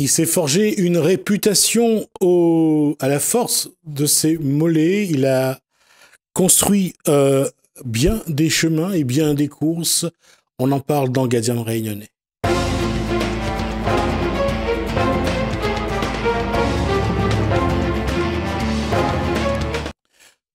Il s'est forgé une réputation au, à la force de ses mollets. Il a construit euh, bien des chemins et bien des courses. On en parle dans Gadian Réunionnais.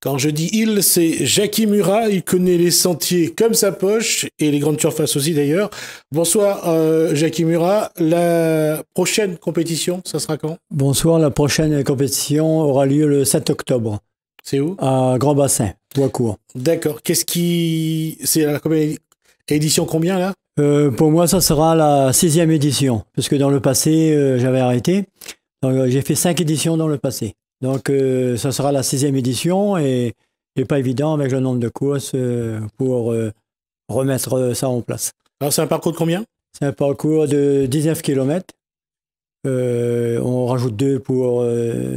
Quand je dis il, c'est Jackie Murat. Il connaît les sentiers comme sa poche et les grandes surfaces aussi d'ailleurs. Bonsoir euh, Jackie Murat. La prochaine compétition, ça sera quand Bonsoir. La prochaine compétition aura lieu le 7 octobre. C'est où À Grand Bassin, Boiscourt. D'accord. Qu'est-ce qui. C'est la édition combien là euh, Pour moi, ça sera la sixième édition. Parce que dans le passé, euh, j'avais arrêté. J'ai fait cinq éditions dans le passé. Donc, euh, ça sera la sixième édition et n'est pas évident avec le nombre de courses euh, pour euh, remettre ça en place. Alors, c'est un parcours de combien C'est un parcours de 19 km. on rajoute deux pour,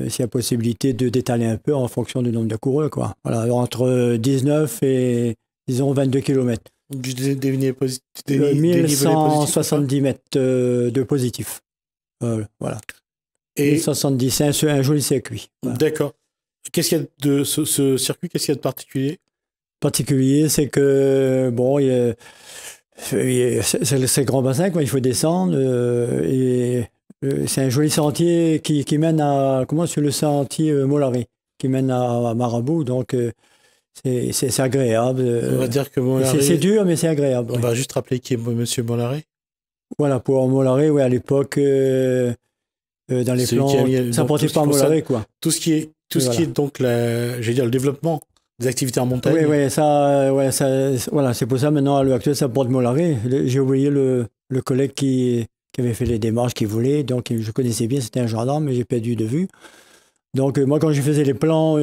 s'il y a possibilité, de détaler un peu en fonction du nombre de coureurs. Quoi. entre 19 et, disons, 22 km. Du 1170 mètres de positif. voilà. Et 75, c'est un, joli circuit. D'accord. Qu'est-ce qu'il y a de ce, circuit Qu'est-ce qu'il y a de particulier Particulier, c'est que, bon, il y a, c'est le grand bassin, quoi. il faut descendre. Euh, et euh, c'est un joli sentier qui, qui, mène à. Comment c'est le sentier euh, qui mène à, Marabout. Donc euh, c'est agréable. On va dire que Molari... C'est dur, mais c'est agréable. On va juste rappeler qui est M. Molari. Voilà, pour Molari, oui, à l'époque, euh, dans les plans. ça portait pas un quoi. Tout ce qui est, tout ce qui est donc, la, je vais dire, le développement des activités en montagne. Oui, oui, ça, ouais, ça euh, voilà, c'est pour ça maintenant à l'heure actuelle, ça porte Molaré. J'ai oublié le, le collègue qui, qui, avait fait les démarches qu'il voulait, donc je connaissais bien, c'était un gendarme, mais j'ai perdu de vue. Donc euh, moi, quand je faisais les plans,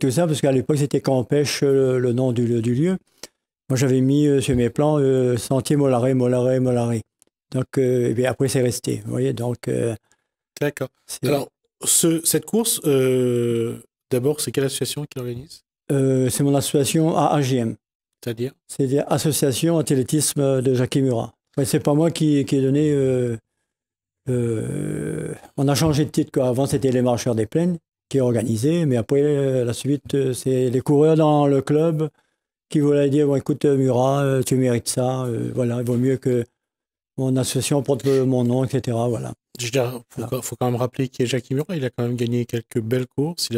tout ça, parce qu'à l'époque, c'était quand pêche le, nom du, du, lieu, moi j'avais mis sur mes plans Sentier Molaré, Molaré, Molaré. Donc, et bien après, c'est resté. Vous voyez, donc D'accord. Alors, cette course, euh, d'abord, c'est quelle association qui l'organise euh, C'est mon association AAGM. C'est-à-dire C'est-à-dire Association Athlétisme de Jacques Murat. Mais c'est pas moi qui, ai donné. Euh, on a changé de titre. Quoi. Avant, c'était les marcheurs des plaines qui organisaient, mais après, la suite, c'est les coureurs dans le club qui voulaient dire bon, écoute, Murat, tu mérites ça. voilà, il vaut mieux que mon association porte mon nom, etc. Voilà il faut, quand même rappeler y a Jacques Il a quand même gagné quelques belles courses.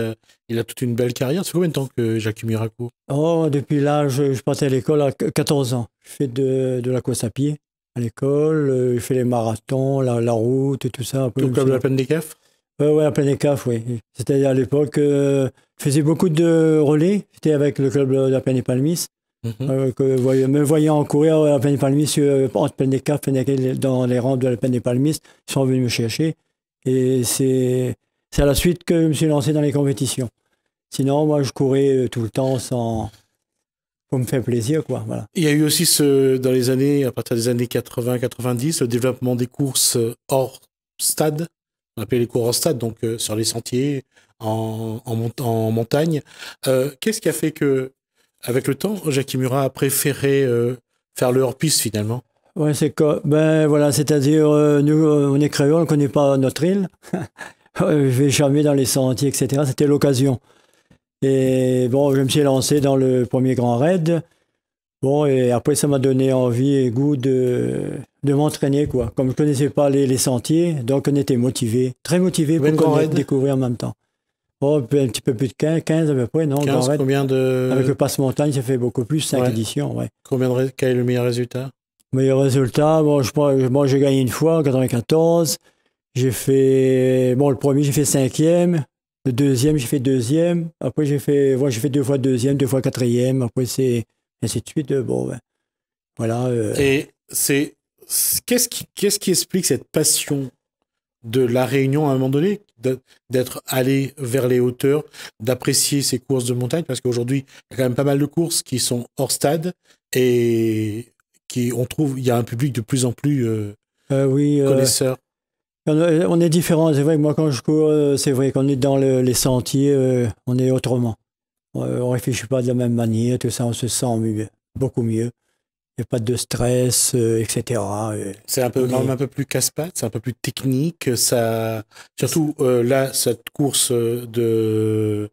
Il a, toute une belle carrière. C'est combien de temps que Jacques Murat court Oh, depuis là, je, partais à l'école à 14 ans. Je fais de, la course à pied à l'école. Euh, je fais les marathons, la, route et tout ça. Le club de la peine des CAF Oui, la plaine des CAF, euh, oui. cest à l'époque, euh, je faisais beaucoup de relais. J'étais avec le club de la plaine des Palmis. Mhm. Euh, que me voyant courir à la peine des palmistes, dans les rangs de la peine des palmistes, ils sont venus me chercher. Et c'est à la suite que je me suis lancé dans les compétitions. Sinon, moi, je courais euh, tout le temps sans. pour me faire plaisir, quoi. Voilà. Il y a eu aussi, ce, dans les années, à partir des années 80-90, le développement des courses hors stade. On appelait les courses hors stade, donc euh, sur les sentiers, en, en, montagne. Qu'est-ce qui a fait que avec le temps, Jackie Murat a préféré euh, faire le hors-piste finalement Ouais, c'est ben voilà, c'est-à-dire euh, nous euh, on est on ne connaît pas notre île. je vais jamais dans les sentiers, etc. C'était l'occasion. Et bon, je me suis lancé dans le premier grand raid. Bon, et après ça m'a donné envie et goût de, de m'entraîner, quoi. Comme je ne connaissais pas les, sentiers, donc on était motivé, très motivé pour découvrir en même temps. Oh, un petit peu plus de 15, à peu près, non combien de... Avec le passe-montagne, ça fait beaucoup plus, 5 éditions, Combien de... Quel est le meilleur résultat Meilleur résultat, bon, je, moi j'ai gagné une fois en 94. J'ai fait... Bon, le premier, j'ai fait cinquième. Le deuxième, j'ai fait deuxième. Après, j'ai fait... Ouais, j'ai fait deux fois deuxième, deux fois quatrième. Après, c'est... ainsi de suite. Euh, bon, ben, voilà. Euh. Et c'est... Qu'est-ce Qu'est-ce qui explique cette passion de la Réunion à un moment donné, d'être allé vers les hauteurs, d'apprécier ces courses de montagne, parce qu'aujourd'hui, il y a quand même pas mal de courses qui sont hors stade et qui, on trouve, il y a un public de plus en plus euh, euh, oui, euh, connaisseur. on est différent, c'est vrai que moi quand je cours, c'est vrai qu'on est dans les sentiers, on est autrement. On ne réfléchit pas de la même manière, tout ça, on se sent mieux, beaucoup mieux. Il n'y a pas de stress, euh, etc. Euh. C'est un peu, un peu plus casse-pattes, c'est un peu plus technique. Ça, surtout euh, là, cette course de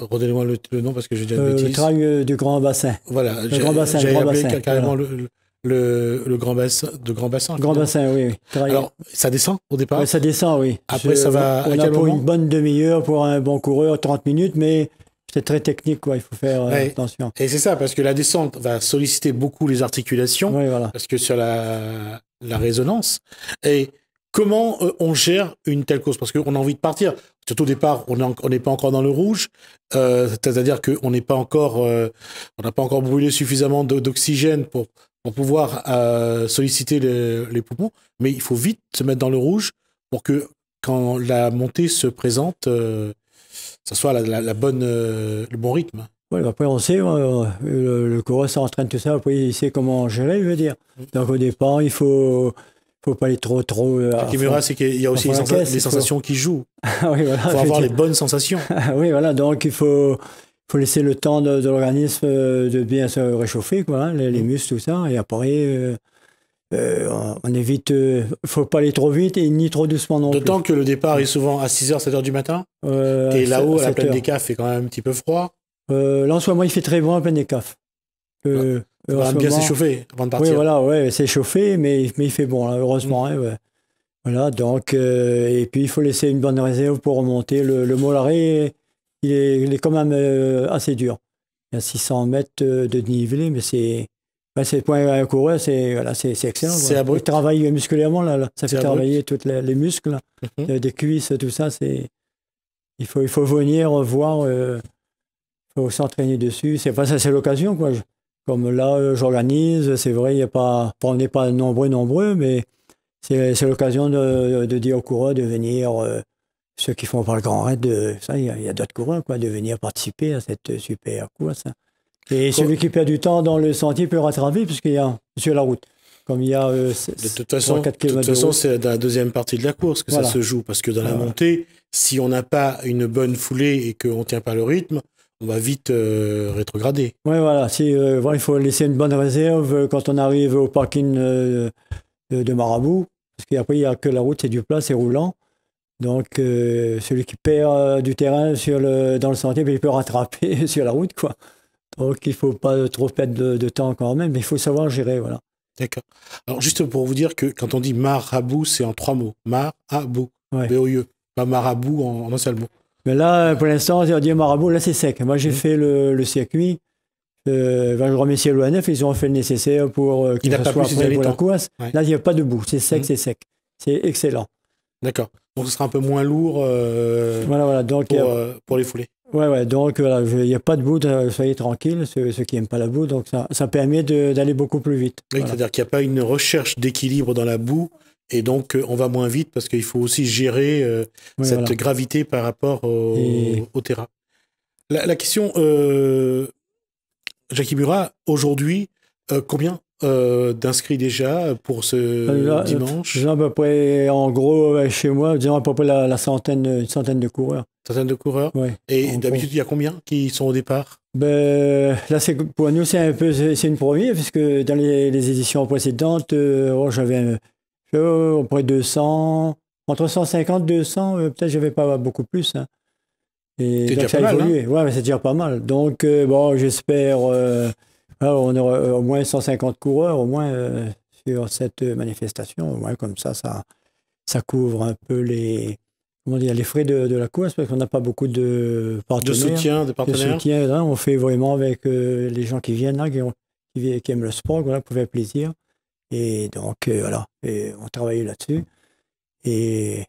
redonnez-moi le, nom parce que j'ai déjà Le trail du Grand Bassin. Voilà, le Grand Bassin. J'ai appelé bassin, carrément le, le, Grand Bassin. De Grand Bassin. Grand Bassin, oui. Alors, ça descend au départ Ça descend, oui. Après, ça va. On pour une bonne demi-heure, pour un bon coureur, 30 minutes, mais c'est très technique, quoi. Il faut faire euh, attention. Et c'est ça, parce que la descente va solliciter beaucoup les articulations, parce que sur la, la résonance. Et comment euh, on gère une telle cause Parce qu'on a envie de partir. Surtout au départ, on n'est pas encore dans le rouge, euh, c'est-à-dire qu'on n'est pas encore, on n'a pas encore brûlé suffisamment d'oxygène pour, pour, pouvoir solliciter les, poumons. Mais il faut vite se mettre dans le rouge pour que quand la montée se présente, ça soit la, bonne, euh, le bon rythme. après on sait, euh, le, le coureur s'entraîne tout ça, après il sait comment gérer, je veux dire. Donc au départ, il faut, faut pas aller trop trop. Euh, Ce qui est c'est qu'il y a aussi les, sensations qui jouent. Ah il faut avoir les bonnes sensations. Ah oui, voilà, donc il faut, faut laisser le temps de, l'organisme de bien se réchauffer, quoi, hein, les, mm. muscles, tout ça, et après. Euh, on évite, euh, faut pas aller trop vite et ni trop doucement non plus D'autant que le départ est souvent à 6h, 7h du matin. Euh, et là-haut, à, la plaine des CAF, fait quand même un petit peu froid. là, en ce moment, il fait très bon à la plaine des CAF. bien s'échauffer avant de partir. Oui, voilà, ouais, c'est chauffé, mais, mais il fait bon, heureusement. Mm. Hein, voilà, donc, et puis il faut laisser une bonne réserve pour remonter. Le, le Molaré, il est, quand même assez dur. Il y a 600 mètres de dénivelé, mais c'est ben, c'est point c'est voilà, c'est excellent. Il travaille musculairement là, ça fait travailler toutes les, muscles, mhm. euh, des cuisses, tout ça. C'est il faut il faut venir voir, euh, il faut s'entraîner dessus. C'est pas c'est l'occasion quoi. comme là, euh, j'organise, c'est vrai, il y a pas, on n'est pas nombreux nombreux, mais c'est l'occasion de, de, dire aux coureurs de venir. ceux qui font pas le grand raid, ça, il y a, d'autres coureurs, quoi, de venir participer à cette super course. Hein. Et celui qui perd du temps dans le sentier peut rattraper puisqu'il y a sur la route. Comme il y a euh, de toute 4 km de toute façon, c'est dans la deuxième partie de la course que ça se joue parce que dans la montée, si on n'a pas une bonne foulée et qu'on ne tient pas le rythme, on va vite euh, rétrograder. Oui, euh, voilà. il faut laisser une bonne réserve quand on arrive au parking de Marabout parce qu'après, il n'y a que la route, c'est du plat, c'est roulant. Donc, celui qui perd du terrain sur le, dans le sentier, ben, il peut rattraper sur la route, quoi. Donc il ne faut pas trop perdre de, temps quand même, mais il faut savoir gérer, voilà. D'accord. Alors juste pour vous dire que quand on dit marabout, c'est en trois mots. Marabout, ouais. Pas marabout en, un seul mot. Mais là, pour l'instant, on dit marabout, là c'est sec. Moi j'ai mhm. fait le, circuit. Euh, ben, je remercie l'ONF, ils ont fait le nécessaire pour euh, qu'il n'y soit la Là, il n'y a pas de boue, c'est sec, mhm. c'est sec. C'est excellent. D'accord. Donc ce sera un peu moins lourd euh, voilà, voilà. Donc, pour, euh, pour les foulées. Ouais, ouais, donc euh, il n'y a pas de boue, euh, soyez tranquille, ceux, qui n'aiment pas la boue, donc ça, ça permet d'aller beaucoup plus vite. C'est-à-dire qu'il n'y a pas une recherche d'équilibre dans la boue, et donc euh, on va moins vite parce qu'il faut aussi gérer cette gravité par rapport au, terrain. La, question, euh, Jackie aujourd'hui, combien d'inscrits déjà pour ce dimanche à peu en gros, chez moi, disons à peu près la centaine, une centaine de coureurs. Certaines de coureurs. et d'habitude, il y a combien qui sont au départ ben, Là, pour nous, c'est un peu c'est une première, puisque dans les, éditions précédentes, euh, oh, j'avais à peu près 200, entre 150 et 200, peut-être je n'avais pas beaucoup plus. Hein. Et ça a évolué. Hein. c'est déjà pas mal. Donc, euh, bon, j'espère euh, on aura au moins 150 coureurs, au moins sur cette manifestation. comme ça, ça, ça couvre un peu les comment les frais de, la course parce qu'on n'a pas beaucoup de partenaires. De soutien, de partenaires. on fait vraiment avec euh, les gens qui viennent là, hein, qui, aiment le sport, pour faire plaisir. Et donc, euh, voilà, on travaille là-dessus. Et,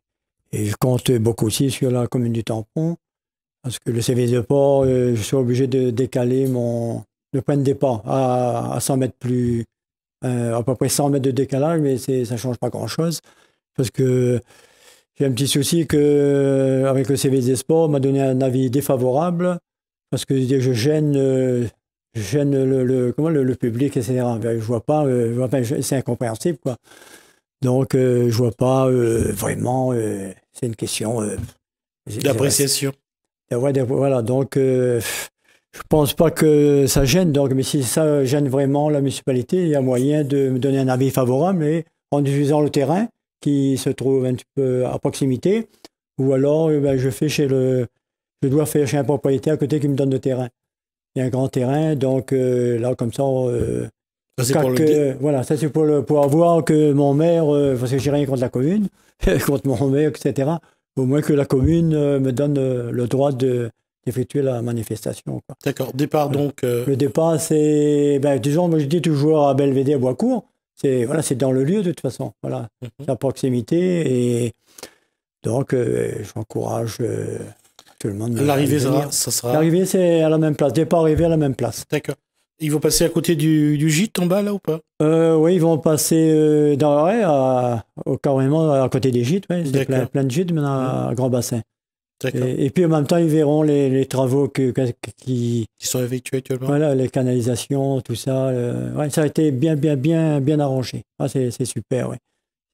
je compte beaucoup aussi sur la commune du Tampon, parce que le service de port, euh, je suis obligé de décaler mon, le point de départ à, à 100 mètres plus, à peu près 100 mètres de décalage, mais ça ne change pas grand-chose, parce que j'ai un petit souci que, euh, avec le sports on m'a donné un avis défavorable parce que je gêne, euh, gêne le, public, etc. Ben, je vois pas, euh, vois pas c'est incompréhensible. Quoi. Donc, je je vois pas vraiment, c'est une question d'appréciation. Voilà, donc je pense pas que ça gêne, donc, mais si ça gêne vraiment la municipalité, il y a moyen de me donner un avis favorable et en diffusant le terrain qui se trouve un petit peu à proximité, ou alors eh ben, je fais chez le, je dois faire chez un propriétaire à côté qui me donne le terrain. Il y a un grand terrain, donc euh, là comme ça. Euh, ça voilà, ça c'est pour, le, pour avoir que mon maire, euh, parce que j'ai rien contre la commune, contre mon maire, etc. Au moins que la commune me donne le droit de, la manifestation. D'accord. Départ donc. Le départ, c'est. Ben, disons, moi je dis toujours à à Boiscourt, c'est voilà, dans le lieu de toute façon. Voilà, mhm. à la proximité. Et donc, euh, j'encourage euh, tout le monde. L'arrivée, ça, sera. L'arrivée, c'est à la même place. Départ, arriver à la même place. D'accord. Ils vont passer à côté du, gîte en bas, là, ou pas euh, Oui, ils vont passer dans, ouais, à, au, carrément à côté des gîtes. Ouais. C'est plein, plein, de gîtes, maintenant, mhm. un Grand Bassin. Et, puis en même temps, ils verront les, les travaux que, qui, qui sont effectués actuellement. Voilà, les canalisations, tout ça. Euh, ouais, ça a été bien, bien, bien, bien arrangé. Ah, c'est super,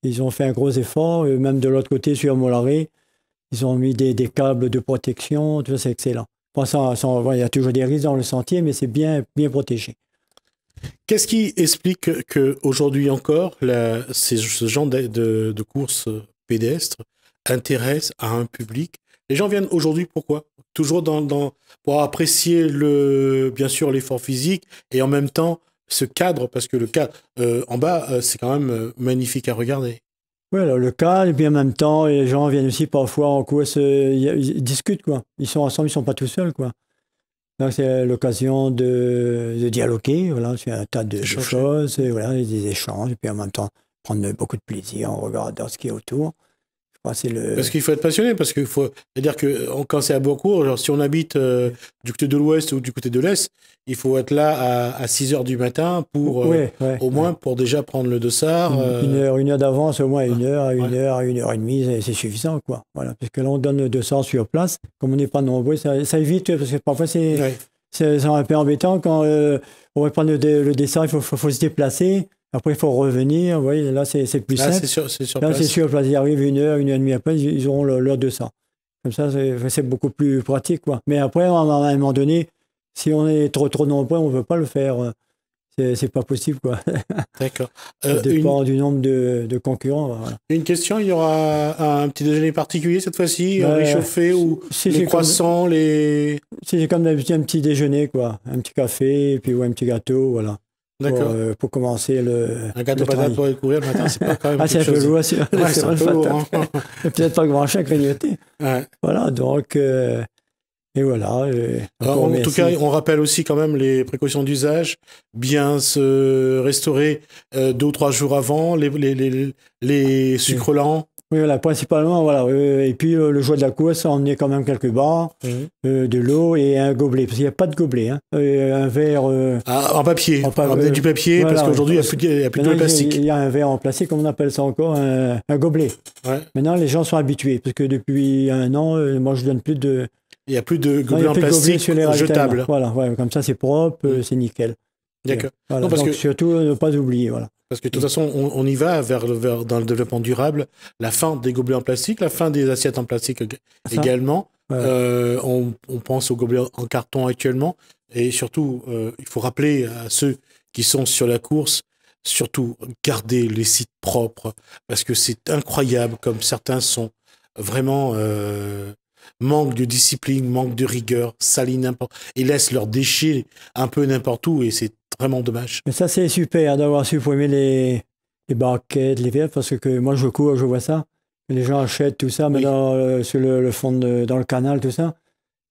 Ils ont fait un gros effort, euh, même de l'autre côté, sur Molaré, ils ont mis des, des câbles de protection, tout c'est excellent. il y a toujours des risques dans le sentier, mais c'est bien, bien protégé. Qu'est-ce qui explique qu'aujourd'hui encore, ce genre de, de, de pédestres intéresse à un public les gens viennent aujourd'hui pourquoi Toujours dans, pour apprécier le, bien sûr l'effort physique et en même temps ce cadre, parce que le cadre euh, en bas, euh, c'est quand même euh, magnifique à regarder. Oui, alors le cadre, et puis en même temps, les gens viennent aussi parfois en cours, ils, discutent, quoi. Ils sont ensemble, ils ne sont pas tout seuls, quoi. Donc c'est l'occasion de, de, dialoguer, voilà, c'est un tas de choses, et voilà, des échanges, et puis en même temps, prendre beaucoup de plaisir en regardant ce qui est autour. Parce qu'il faut être passionné, parce qu'il faut. C'est-à-dire que euh, quand c'est à Beaucourt, genre, si on habite euh, du côté de l'ouest ou du côté de l'est, il faut être là à, 6 h du matin pour euh, au moins pour déjà prendre le dossard. Une, heure, une heure d'avance, au moins une heure, une heure, une heure et demie, c'est suffisant, Parce que là, on donne le dossard sur place. Comme on n'est pas nombreux, ça, ça, évite, parce que parfois, c'est un peu embêtant quand on va prendre le, dessin, il faut se déplacer. Après, il faut revenir. Vous voyez, là, c'est plus là, simple. C'est sûr là, c'est sur place. Ils arrivent une heure, une heure et demie après, ils, auront l'heure de ça. Comme ça, c'est beaucoup plus pratique. Quoi. Mais après, à un moment donné, si on est trop trop nombreux, on ne veut pas le faire. C'est pas possible. quoi. D'accord. Euh, dépend du nombre de, de concurrents. Une question, il y aura un petit déjeuner particulier cette fois-ci, euh, réchauffé ou si les croissants, les... Si c'est comme d'habitude, un petit déjeuner, quoi. Un petit café, et puis ouais, un petit gâteau, voilà. Pour, euh, pour, commencer le. Un gâteau patate pour courir le matin, c'est pas quand même. ah, c'est un peu lourd, c'est un peu lourd. Peut-être pas grand chose à grignoter. Ouais. Voilà, donc. Euh, et voilà. Euh, euh, en tout cas, on rappelle aussi quand même les précautions d'usage. Bien se restaurer euh, deux ou trois jours avant, les, les, les ah, sucres lents. Oui, voilà, principalement, voilà. et puis euh, le joie de la course, on est quand même quelques barres, mhm. euh, de l'eau et un gobelet, parce qu'il n'y a pas de gobelet, hein. euh, un verre. Ah, en papier, en pa du papier, parce qu'aujourd'hui, il n'y a plus, de plastique. Il y, a un verre en plastique, comme on appelle ça encore, un, gobelet. Maintenant, les gens sont habitués, parce que depuis un an, moi, je donne plus de. Il n'y a plus de gobelet en plastique jetable. Voilà, comme ça, c'est propre, mhm. c'est nickel. D'accord. donc, surtout, ne pas oublier, voilà. Parce que de toute façon, on, y va vers, dans le développement durable, la fin des gobelets en plastique, la fin des assiettes en plastique également. Euh, on, pense aux gobelets en carton actuellement. Et surtout, euh, il faut rappeler à ceux qui sont sur la course, surtout garder les sites propres, parce que c'est incroyable comme certains sont vraiment euh, manque de discipline, manque de rigueur, salis n'importe, et laissent leurs déchets un peu n'importe où, et c'est vraiment dommage. Mais ça, c'est super d'avoir supprimé les, les les verres, parce que moi, je cours, je vois ça. Les gens achètent tout ça, mais dans, euh, sur le, fond, dans le canal, tout ça.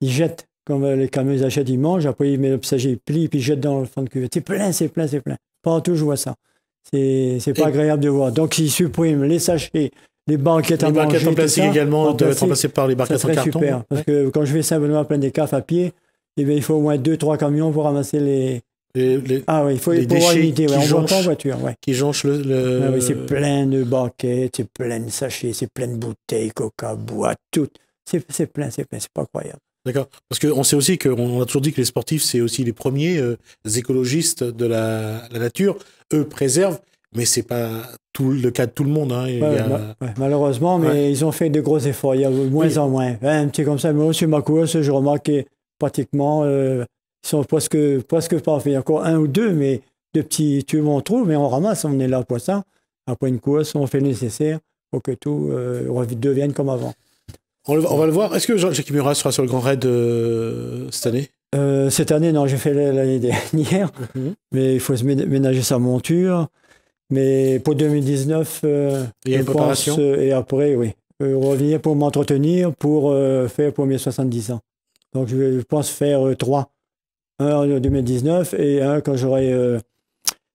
Ils jettent. Quand euh, les camions, achètent, ils mangent, après ils mettent le passager, ils plient, puis ils jettent dans le fond de cuvette. C'est plein, c'est plein, c'est plein. Partout, je vois ça. C'est pas agréable de voir. Donc, ils suppriment les sachets, les banquettes, les banquettes en plastique également doivent être remplacées par les banquettes en carton. super, parce que quand je vais simplement plein des cafes à pied, eh il faut au moins deux trois camions pour ramasser les, ah oui, il faut les pouvoir qui on en voiture. Ouais. Qui jonchent le. Ah c'est plein de banquettes, c'est plein de sachets, c'est plein de bouteilles, coca, bois, tout. C'est plein, c'est plein, c'est pas croyable. D'accord. Parce qu'on sait aussi qu'on a toujours dit que les sportifs, c'est aussi les premiers euh, écologistes de la, nature. Eux préservent, mais c'est pas tout le cas de tout le monde. Hein. malheureusement, mais ils ont fait de gros efforts. Il y a de moins en moins. Un petit comme ça, mais aussi ma course, je remarque pratiquement. Euh, ils sont presque, presque parfaits. Il y a encore un ou deux, mais de petits tu on trouve, mais on ramasse, on est là pour ça. Après une course, on fait le nécessaire pour que tout euh, devienne comme avant. On, on va le voir. Est-ce que Jacques Murat sera sur le Grand Raid euh, cette année euh, Cette année, non, j'ai fait l'année dernière, mhm. mais il faut se ménager sa monture. Mais pour 2019, et, une préparation et après, oui, revenir pour m'entretenir, pour faire pour mes 70 ans. Donc je, je pense faire trois en 2019 et hein, quand j'aurai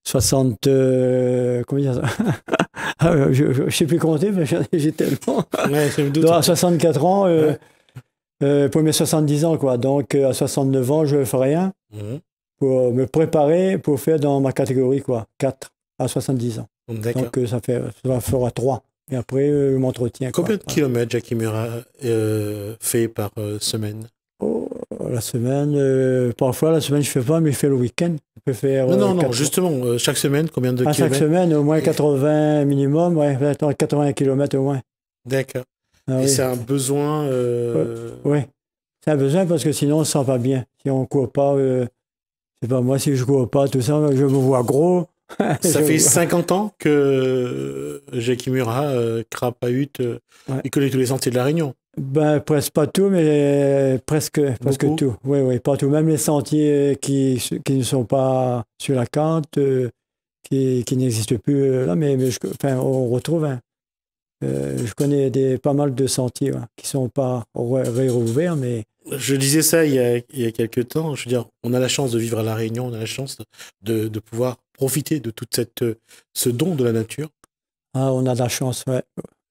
60. Euh, euh, combien ça ah, Je ne sais plus compter, mais j'ai tellement. à 64 ans, euh, pour mes 70 ans, quoi. Donc à 69 ans, je ferai un mhm. pour me préparer pour faire dans ma catégorie, quoi. 4 à 70 ans. Mm, Donc ça, fait, ça fera 3. Et après, je m'entretiens. Combien de kilomètres Jackie Murat fait par semaine la semaine, euh, parfois la semaine je fais pas, mais je fais le week-end. Non, non, euh, non, justement, euh, chaque semaine, combien de kilomètres Chaque semaine, au moins 80 minimum, ouais, 80 km au moins. D'accord. Ah et c'est un besoin. Oui, c'est un besoin parce que sinon on ne sent pas bien. Si on ne court pas, c'est pas moi, si je ne cours pas, tout ça, je me vois gros. Ça fait 50 ans que Jackie Murat crapahute et connaît tous les sentiers de la Réunion. Ben, presque pas tout, mais presque, presque tout. Oui, oui, pas tout. Même les sentiers qui, qui ne sont pas sur la carte, euh, qui, qui n'existent plus euh, là, mais, enfin, on retrouve. un... Hein. Euh, je connais des, pas mal de sentiers qui ne sont pas réouverts, mais. Je disais ça il y, a, il y a quelques temps. Je veux dire, on a la chance de vivre à La Réunion, on a la chance de, de pouvoir profiter de tout ce don de la nature. Ah, on a la chance, ouais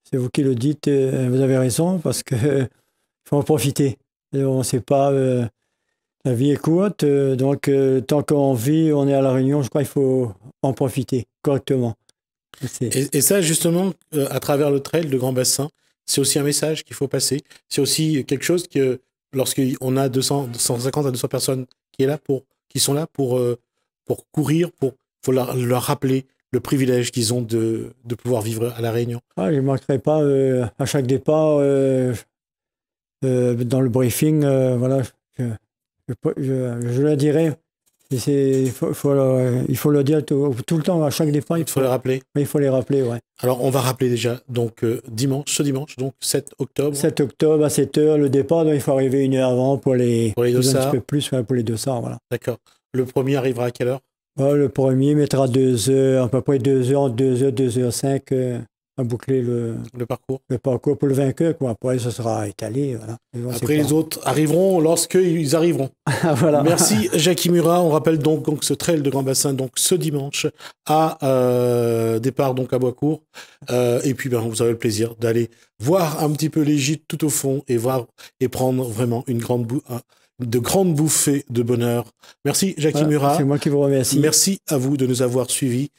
c'est vous qui le dites, euh, vous avez raison, parce que faut en profiter. on ne sait pas, euh, la vie est courte, euh, donc tant qu'on vit, on est à la Réunion, je crois qu'il faut en profiter correctement. Et, ça, justement, à travers le trail de Grand Bassin, c'est aussi un message qu'il faut passer. C'est aussi quelque chose que, lorsqu'on a 200, 150 à 200 personnes qui, est là pour, sont là pour, pour courir, pour faut leur rappeler le privilège qu'ils ont de, pouvoir vivre à La Réunion. Ah, je ne manquerai pas euh, à chaque départ euh, euh, dans le briefing. voilà, je, le dirai. Il faut, le, dire tout, le temps, à chaque départ. Il, faut, les rappeler. Il faut les rappeler, ouais. Alors, on va rappeler déjà, donc, dimanche, ce dimanche, donc 7 octobre. 7 octobre à 7h, le départ, il faut arriver une heure avant pour les, deux les plus, pour les deux ça voilà. D'accord. Le premier arrivera à quelle heure le premier mettra deux heures, à peu près deux heures, deux heures, deux heures cinq euh, à boucler le, parcours. Le parcours pour le vainqueur. Quoi. Après, ce sera étalé. Voilà. Après, les autres arriveront lorsqu'ils arriveront. voilà. Merci, Jackie Murat. On rappelle donc, ce trail de Grand Bassin donc ce dimanche à euh, départ donc à Boiscourt. Euh, et puis, ben, vous avez le plaisir d'aller voir un petit peu les gîtes tout au fond et voir et prendre vraiment une grande boue de grandes bouffées de bonheur. Merci, Jackie Murat. C'est moi qui vous remercie. Merci à vous de nous avoir suivis.